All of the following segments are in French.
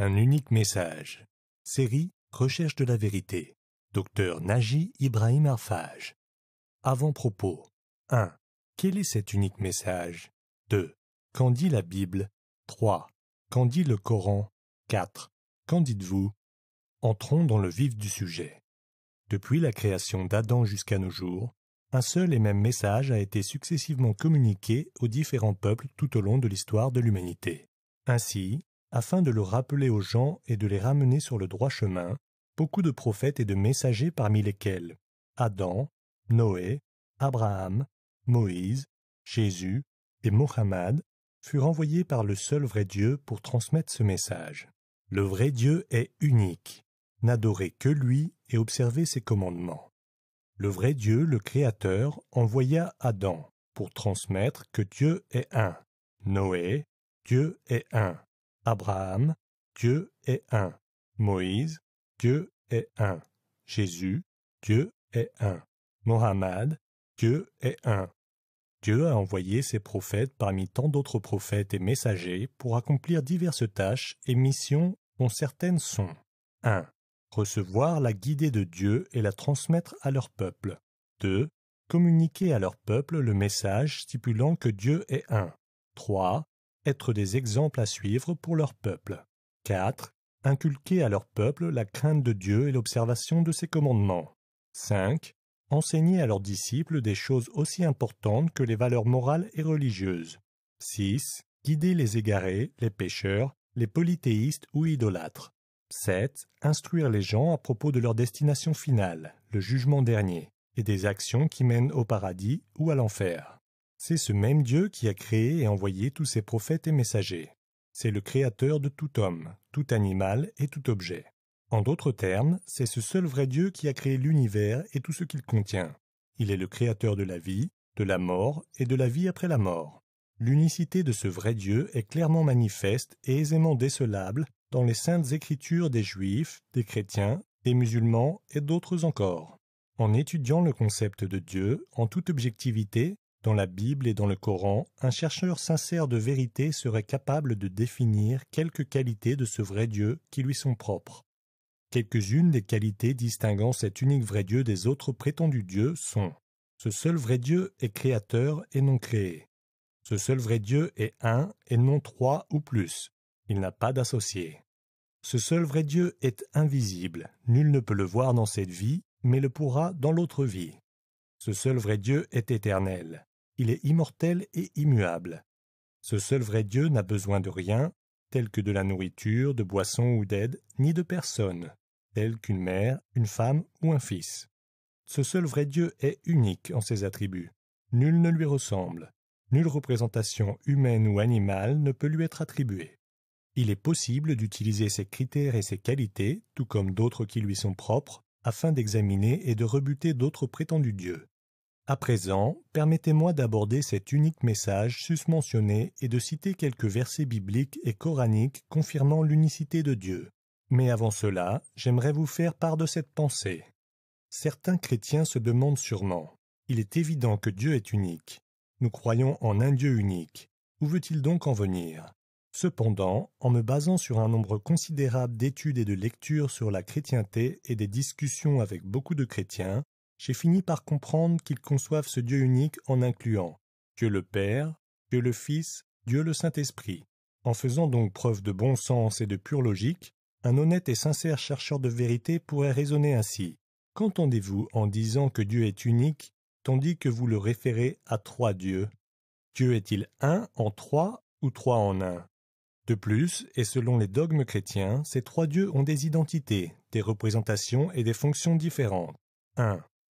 Un unique message. Série Recherche de la vérité. Docteur Naji Ibrahim Arfage. Avant-propos. 1. Quel est cet unique message 2. Qu'en dit la Bible 3. Qu'en dit le Coran 4. Qu'en dites-vous Entrons dans le vif du sujet. Depuis la création d'Adam jusqu'à nos jours, un seul et même message a été successivement communiqué aux différents peuples tout au long de l'histoire de l'humanité. Ainsi, afin de le rappeler aux gens et de les ramener sur le droit chemin, beaucoup de prophètes et de messagers parmi lesquels Adam, Noé, Abraham, Moïse, Jésus et Mohammed furent envoyés par le seul vrai Dieu pour transmettre ce message. Le vrai Dieu est unique. N'adorez que lui et observez ses commandements. Le vrai Dieu, le Créateur, envoya Adam pour transmettre que Dieu est un. Noé, Dieu est un. Abraham, Dieu est un. Moïse, Dieu est un. Jésus, Dieu est un. Mohammed, Dieu est un. Dieu a envoyé ses prophètes parmi tant d'autres prophètes et messagers pour accomplir diverses tâches et missions dont certaines sont 1. Recevoir la guidée de Dieu et la transmettre à leur peuple. 2. Communiquer à leur peuple le message stipulant que Dieu est un. 3 être des exemples à suivre pour leur peuple. 4. Inculquer à leur peuple la crainte de Dieu et l'observation de ses commandements. 5. Enseigner à leurs disciples des choses aussi importantes que les valeurs morales et religieuses. 6. Guider les égarés, les pécheurs, les polythéistes ou idolâtres. 7. Instruire les gens à propos de leur destination finale, le jugement dernier, et des actions qui mènent au paradis ou à l'enfer. C'est ce même Dieu qui a créé et envoyé tous ses prophètes et messagers. C'est le créateur de tout homme, tout animal et tout objet. En d'autres termes, c'est ce seul vrai Dieu qui a créé l'univers et tout ce qu'il contient. Il est le créateur de la vie, de la mort et de la vie après la mort. L'unicité de ce vrai Dieu est clairement manifeste et aisément décelable dans les saintes écritures des juifs, des chrétiens, des musulmans et d'autres encore. En étudiant le concept de Dieu en toute objectivité, dans la Bible et dans le Coran, un chercheur sincère de vérité serait capable de définir quelques qualités de ce vrai Dieu qui lui sont propres. Quelques-unes des qualités distinguant cet unique vrai Dieu des autres prétendus dieux sont Ce seul vrai Dieu est créateur et non créé. Ce seul vrai Dieu est un et non trois ou plus. Il n'a pas d'associé. Ce seul vrai Dieu est invisible. Nul ne peut le voir dans cette vie, mais le pourra dans l'autre vie. Ce seul vrai Dieu est éternel il est immortel et immuable. Ce seul vrai Dieu n'a besoin de rien, tel que de la nourriture, de boisson ou d'aide, ni de personne, tel qu'une mère, une femme ou un fils. Ce seul vrai Dieu est unique en ses attributs. Nul ne lui ressemble. Nulle représentation humaine ou animale ne peut lui être attribuée. Il est possible d'utiliser ses critères et ses qualités, tout comme d'autres qui lui sont propres, afin d'examiner et de rebuter d'autres prétendus dieux. À présent, permettez-moi d'aborder cet unique message susmentionné et de citer quelques versets bibliques et coraniques confirmant l'unicité de Dieu. Mais avant cela, j'aimerais vous faire part de cette pensée. Certains chrétiens se demandent sûrement Il est évident que Dieu est unique. Nous croyons en un Dieu unique. Où veut-il donc en venir Cependant, en me basant sur un nombre considérable d'études et de lectures sur la chrétienté et des discussions avec beaucoup de chrétiens, j'ai fini par comprendre qu'ils conçoivent ce Dieu unique en incluant Dieu le Père, Dieu le Fils, Dieu le Saint-Esprit. En faisant donc preuve de bon sens et de pure logique, un honnête et sincère chercheur de vérité pourrait raisonner ainsi. Qu'entendez-vous en disant que Dieu est unique, tandis que vous le référez à trois dieux Dieu est-il un en trois ou trois en un De plus, et selon les dogmes chrétiens, ces trois dieux ont des identités, des représentations et des fonctions différentes.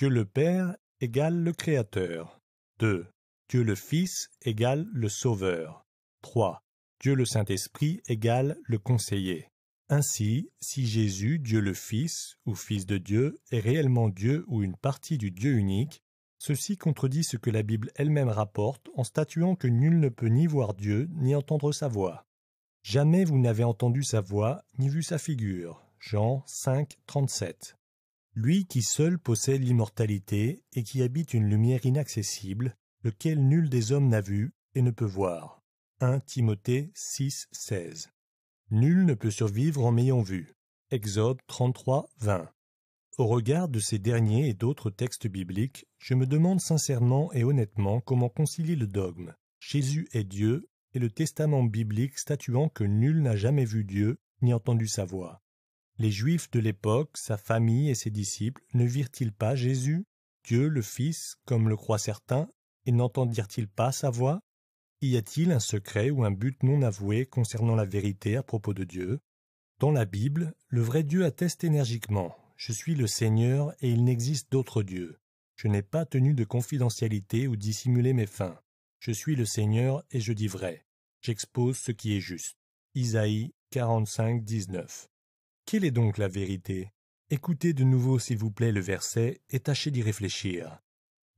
Dieu le Père égale le Créateur. 2. Dieu le Fils égale le Sauveur. 3. Dieu le Saint-Esprit égale le Conseiller. Ainsi, si Jésus, Dieu le Fils, ou Fils de Dieu, est réellement Dieu ou une partie du Dieu unique, ceci contredit ce que la Bible elle-même rapporte en statuant que nul ne peut ni voir Dieu ni entendre sa voix. Jamais vous n'avez entendu sa voix ni vu sa figure. Jean 5, lui qui seul possède l'immortalité et qui habite une lumière inaccessible, lequel nul des hommes n'a vu et ne peut voir. 1 Timothée 6, 16. Nul ne peut survivre en m'ayant vu. Exode 33, 20. Au regard de ces derniers et d'autres textes bibliques, je me demande sincèrement et honnêtement comment concilier le dogme Jésus est Dieu et le testament biblique statuant que nul n'a jamais vu Dieu ni entendu sa voix. Les Juifs de l'époque, sa famille et ses disciples ne virent-ils pas Jésus, Dieu le Fils, comme le croient certains, et n'entendirent-ils pas sa voix Y a-t-il un secret ou un but non avoué concernant la vérité à propos de Dieu Dans la Bible, le vrai Dieu atteste énergiquement Je suis le Seigneur et il n'existe d'autre Dieu. Je n'ai pas tenu de confidentialité ou dissimulé mes fins. Je suis le Seigneur et je dis vrai. J'expose ce qui est juste. Isaïe 45, 19. Quelle est donc la vérité Écoutez de nouveau s'il vous plaît le verset et tâchez d'y réfléchir.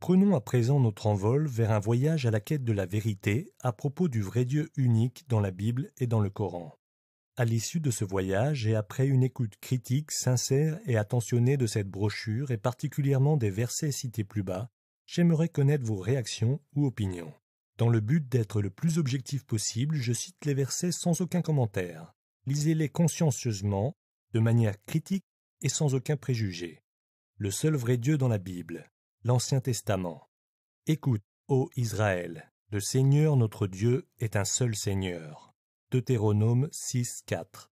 Prenons à présent notre envol vers un voyage à la quête de la vérité à propos du vrai Dieu unique dans la Bible et dans le Coran. À l'issue de ce voyage et après une écoute critique, sincère et attentionnée de cette brochure et particulièrement des versets cités plus bas, j'aimerais connaître vos réactions ou opinions. Dans le but d'être le plus objectif possible, je cite les versets sans aucun commentaire. Lisez-les consciencieusement de manière critique et sans aucun préjugé. Le seul vrai Dieu dans la Bible, l'Ancien Testament. Écoute, ô Israël, le Seigneur notre Dieu est un seul Seigneur. Deutéronome 6, 4.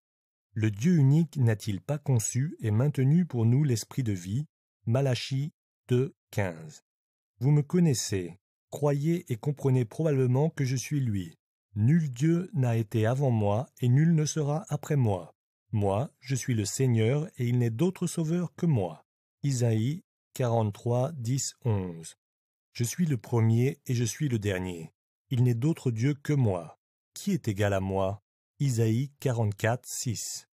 Le Dieu unique n'a-t-il pas conçu et maintenu pour nous l'esprit de vie Malachi 2, 15. Vous me connaissez, croyez et comprenez probablement que je suis lui. Nul Dieu n'a été avant moi et nul ne sera après moi. Moi, je suis le Seigneur, et il n'est d'autre sauveur que moi. Isaïe 43, 10, 11. Je suis le premier et je suis le dernier. Il n'est d'autre Dieu que moi. Qui est égal à moi Isaïe 44, 6.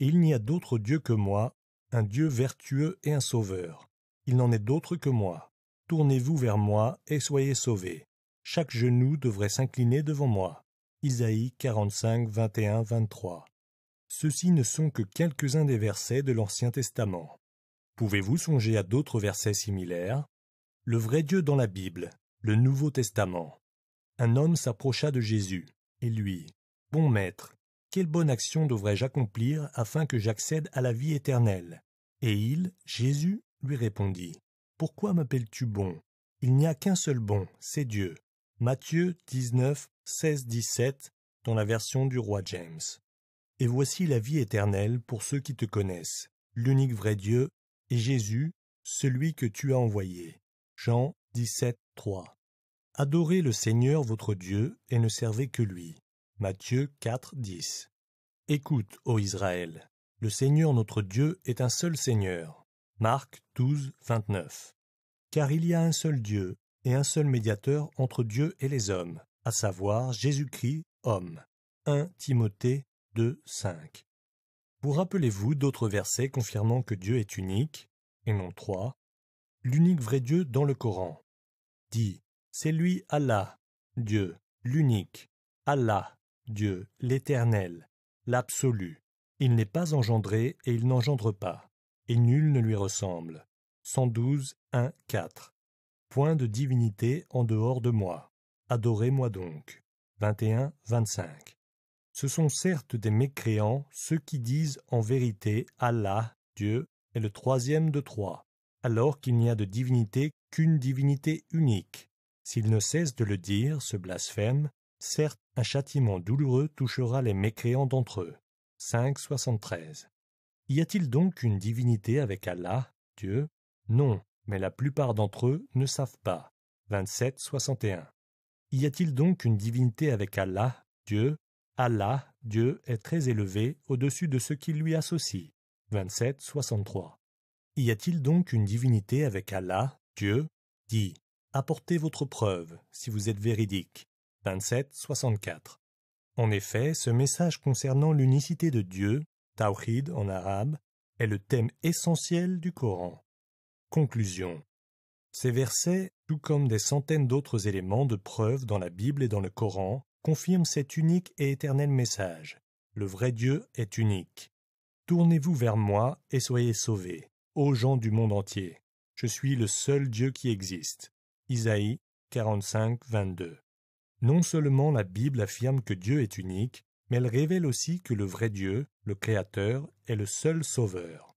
Et il n'y a d'autre Dieu que moi, un Dieu vertueux et un sauveur. Il n'en est d'autre que moi. Tournez-vous vers moi et soyez sauvés. Chaque genou devrait s'incliner devant moi. Isaïe 45, 21, 23. Ceux-ci ne sont que quelques-uns des versets de l'Ancien Testament. Pouvez-vous songer à d'autres versets similaires Le vrai Dieu dans la Bible, le Nouveau Testament. Un homme s'approcha de Jésus et lui Bon maître, quelle bonne action devrais-je accomplir afin que j'accède à la vie éternelle Et il, Jésus, lui répondit Pourquoi m'appelles-tu bon Il n'y a qu'un seul bon, c'est Dieu. Matthieu 19, 16, 17, dans la version du roi James. Et voici la vie éternelle pour ceux qui te connaissent, l'unique vrai Dieu, et Jésus, celui que tu as envoyé. Jean 17, 3. Adorez le Seigneur votre Dieu et ne servez que lui. Matthieu 4, 10. Écoute, ô Israël, le Seigneur notre Dieu est un seul Seigneur. Marc 12, 29. Car il y a un seul Dieu et un seul médiateur entre Dieu et les hommes, à savoir Jésus-Christ, homme. 1 Timothée 2, rappelez-vous d'autres versets confirmant que Dieu est unique, et non trois, l'unique vrai Dieu dans le Coran. Dit, c'est lui Allah, Dieu, l'unique, Allah, Dieu, l'éternel, l'absolu. Il n'est pas engendré et il n'engendre pas, et nul ne lui ressemble. 112, Point de divinité en dehors de moi. Adorez-moi donc. 21, ce sont certes des mécréants ceux qui disent en vérité Allah, Dieu, est le troisième de trois, alors qu'il n'y a de divinité qu'une divinité unique. S'ils ne cessent de le dire, ce blasphème, certes un châtiment douloureux touchera les mécréants d'entre eux. 5.73 Y a-t-il donc une divinité avec Allah, Dieu Non, mais la plupart d'entre eux ne savent pas. un Y a-t-il donc une divinité avec Allah, Dieu Allah, Dieu, est très élevé au-dessus de ce qui lui associe. 27, Y a-t-il donc une divinité avec Allah, Dieu Dit Apportez votre preuve, si vous êtes véridique. 27, 64. En effet, ce message concernant l'unicité de Dieu, Tawhid en arabe, est le thème essentiel du Coran. Conclusion. Ces versets, tout comme des centaines d'autres éléments de preuve dans la Bible et dans le Coran, confirme cet unique et éternel message. Le vrai Dieu est unique. Tournez-vous vers moi et soyez sauvés, ô gens du monde entier. Je suis le seul Dieu qui existe. Isaïe 45, 22. Non seulement la Bible affirme que Dieu est unique, mais elle révèle aussi que le vrai Dieu, le Créateur, est le seul Sauveur.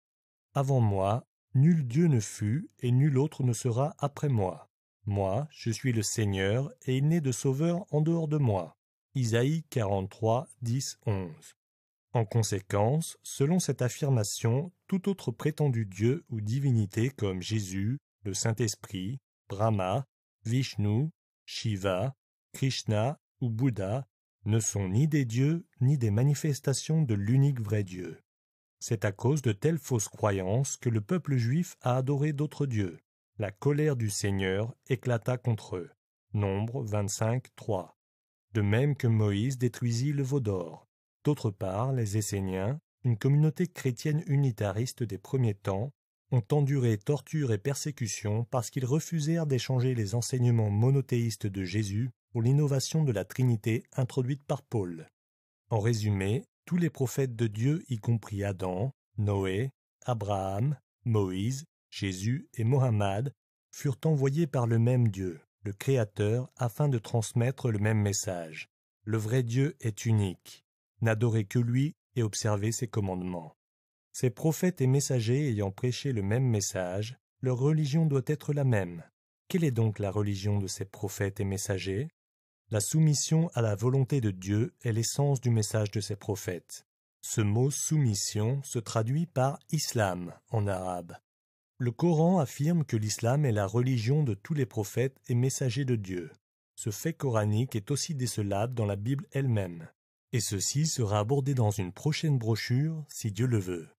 Avant moi, nul Dieu ne fut et nul autre ne sera après moi. Moi, je suis le Seigneur et il n'est de Sauveur en dehors de moi. Isaïe 43, 10, 11. En conséquence, selon cette affirmation, tout autre prétendu Dieu ou divinité comme Jésus, le Saint-Esprit, Brahma, Vishnu, Shiva, Krishna ou Bouddha ne sont ni des dieux ni des manifestations de l'unique vrai Dieu. C'est à cause de telles fausses croyances que le peuple juif a adoré d'autres dieux. La colère du Seigneur éclata contre eux. Nombre 25, 3 de même que Moïse détruisit le veau d'or. D'autre part, les Esséniens, une communauté chrétienne unitariste des premiers temps, ont enduré torture et persécution parce qu'ils refusèrent d'échanger les enseignements monothéistes de Jésus pour l'innovation de la Trinité introduite par Paul. En résumé, tous les prophètes de Dieu, y compris Adam, Noé, Abraham, Moïse, Jésus et Mohammed, furent envoyés par le même Dieu le Créateur, afin de transmettre le même message. Le vrai Dieu est unique. N'adorez que lui et observez ses commandements. Ces prophètes et messagers ayant prêché le même message, leur religion doit être la même. Quelle est donc la religion de ces prophètes et messagers La soumission à la volonté de Dieu est l'essence du message de ces prophètes. Ce mot soumission se traduit par islam en arabe, le Coran affirme que l'islam est la religion de tous les prophètes et messagers de Dieu. Ce fait coranique est aussi décelable dans la Bible elle-même. Et ceci sera abordé dans une prochaine brochure, si Dieu le veut.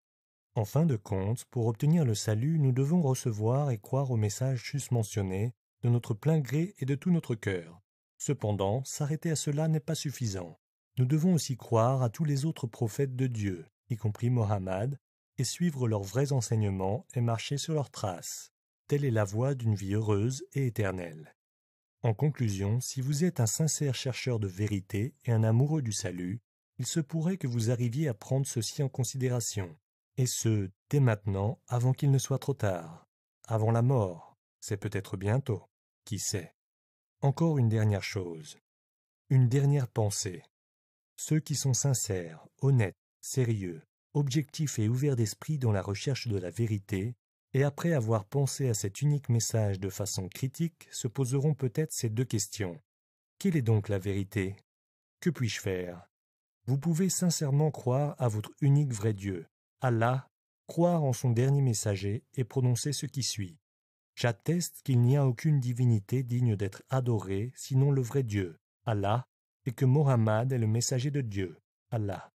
En fin de compte, pour obtenir le salut, nous devons recevoir et croire au message susmentionné, de notre plein gré et de tout notre cœur. Cependant, s'arrêter à cela n'est pas suffisant. Nous devons aussi croire à tous les autres prophètes de Dieu, y compris Mohammed, et suivre leurs vrais enseignements et marcher sur leurs traces. Telle est la voie d'une vie heureuse et éternelle. En conclusion, si vous êtes un sincère chercheur de vérité et un amoureux du salut, il se pourrait que vous arriviez à prendre ceci en considération, et ce, dès maintenant, avant qu'il ne soit trop tard, avant la mort, c'est peut-être bientôt, qui sait. Encore une dernière chose, une dernière pensée. Ceux qui sont sincères, honnêtes, sérieux, objectif et ouvert d'esprit dans la recherche de la vérité, et après avoir pensé à cet unique message de façon critique, se poseront peut-être ces deux questions. Quelle est donc la vérité Que puis-je faire Vous pouvez sincèrement croire à votre unique vrai Dieu, Allah, croire en son dernier messager et prononcer ce qui suit. J'atteste qu'il n'y a aucune divinité digne d'être adorée sinon le vrai Dieu, Allah, et que Mohammed est le messager de Dieu, Allah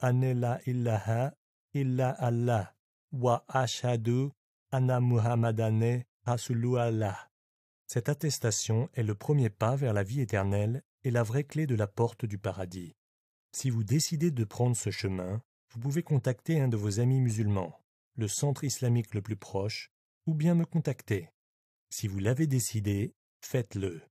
anela illa Allah wa anna Muhammadane Allah. Cette attestation est le premier pas vers la vie éternelle et la vraie clé de la porte du paradis. Si vous décidez de prendre ce chemin, vous pouvez contacter un de vos amis musulmans, le centre islamique le plus proche, ou bien me contacter. Si vous l'avez décidé, faites-le.